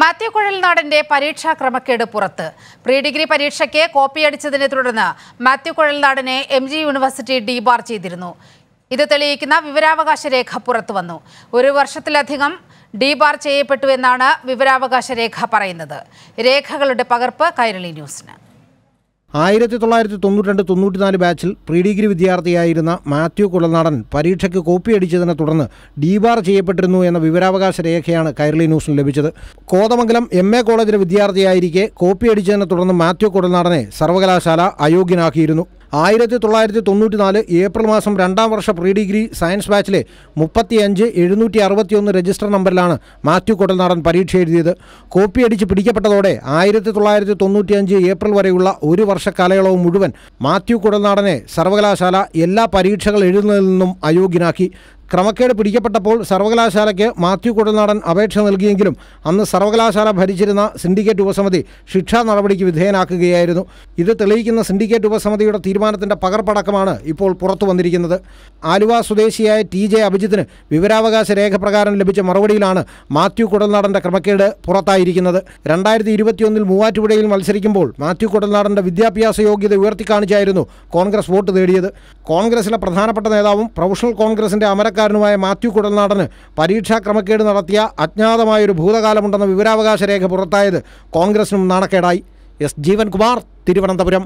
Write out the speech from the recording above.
മാത്യു കുഴൽനാടന്റെ പരീക്ഷാ ക്രമക്കേട് പുറത്ത് പ്രീ ഡിഗ്രി പരീക്ഷയ്ക്ക് കോപ്പിയടിച്ചതിനെ തുടർന്ന് മാത്യു കുഴൽനാടനെ എം ജി യൂണിവേഴ്സിറ്റി ഡീബാർ ചെയ്തിരുന്നു ഇത് തെളിയിക്കുന്ന വിവരാവകാശ രേഖ പുറത്തു വന്നു ഒരു വർഷത്തിലധികം ഡീബാർ എന്നാണ് വിവരാവകാശ രേഖ പറയുന്നത് രേഖകളുടെ പകർപ്പ് കൈരളി ന്യൂസിന് ആയിരത്തി തൊള്ളായിരത്തി തൊണ്ണൂറ്റി രണ്ട് തൊണ്ണൂറ്റിനാല് ബാച്ചിൽ പ്രീ ഡിഗ്രി വിദ്യാർത്ഥിയായിരുന്ന മാത്യു കുളനാടൻ പരീക്ഷയ്ക്ക് കോപ്പി അടിച്ചതിനെ തുടർന്ന് ഡിബാർ ചെയ്യപ്പെട്ടിരുന്നു എന്ന വിവരാവകാശ രേഖയാണ് കൈരളി ന്യൂസിന് ലഭിച്ചത് കോതമംഗലം എം എ കോളേജിലെ വിദ്യാർത്ഥിയായിരിക്കെ അടിച്ചതിനെ തുടർന്ന് മാത്യു കുളനാടനെ സർവകലാശാല അയോഗ്യനാക്കിയിരുന്നു ആയിരത്തി തൊള്ളായിരത്തി തൊണ്ണൂറ്റി നാല് ഏപ്രിൽ മാസം രണ്ടാം വർഷ പ്രീ ഡിഗ്രി സയൻസ് ബാച്ചിലെ മുപ്പത്തിയഞ്ച് എഴുന്നൂറ്റി അറുപത്തിയൊന്ന് രജിസ്റ്റർ നമ്പറിലാണ് മാത്യു കൊടൽനാടൻ പരീക്ഷ എഴുതിയത് കോപ്പി അടിച്ച് പിടിക്കപ്പെട്ടതോടെ ആയിരത്തി തൊള്ളായിരത്തി തൊണ്ണൂറ്റി അഞ്ച് ഏപ്രിൽ വരെയുള്ള ഒരു വർഷ കാലയളവ് മുഴുവൻ മാത്യു കുടൽനാടനെ സർവകലാശാല എല്ലാ പരീക്ഷകൾ എഴുതുന്നതിൽ നിന്നും അയോഗ്യനാക്കി ക്രമക്കേട് പിടിക്കപ്പെട്ടപ്പോൾ സർവകലാശാലയ്ക്ക് മാത്യു കുടൽനാടൻ അപേക്ഷ നൽകിയെങ്കിലും അന്ന് സർവകലാശാല ഭരിച്ചിരുന്ന സിൻഡിക്കേറ്റ് ഉപസമിതി ശിക്ഷാ നടപടിക്ക് വിധേയനാക്കുകയായിരുന്നു ഇത് തെളിയിക്കുന്ന സിൻഡിക്കേറ്റ് ഉപസമിതിയുടെ തീരുമാനത്തിൻ്റെ പകർപ്പടക്കമാണ് ഇപ്പോൾ പുറത്തു വന്നിരിക്കുന്നത് ആലുവ സ്വദേശിയായ ടി ജെ അഭിജിത്തിന് വിവരാവകാശ രേഖ പ്രകാരം ലഭിച്ച മറുപടിയിലാണ് മാത്യു കുടൽനാടൻ്റെ ക്രമക്കേട് പുറത്തായിരിക്കുന്നത് രണ്ടായിരത്തി ഇരുപത്തിയൊന്നിൽ മൂവാറ്റുപുഴയിൽ മത്സരിക്കുമ്പോൾ മാത്യു കുടൽനാടൻ്റെ വിദ്യാഭ്യാസ യോഗ്യത ഉയർത്തിക്കാണിച്ചായിരുന്നു കോൺഗ്രസ് വോട്ട് നേടിയത് കോൺഗ്രസിലെ പ്രധാനപ്പെട്ട നേതാവും പ്രൊഫഷണൽ കോൺഗ്രസിൻ്റെ അമരക്കാർ സാധാരണക്കാരനുമായ മാത്യു കുടൽനാടന് പരീക്ഷാ ക്രമക്കേട് നടത്തിയ അജ്ഞാതമായൊരു ഭൂതകാലമുണ്ടെന്ന വിവരാവകാശ രേഖ പുറത്തായത് കോൺഗ്രസിനും നാണക്കേടായി എസ് ജീവൻകുമാർ തിരുവനന്തപുരം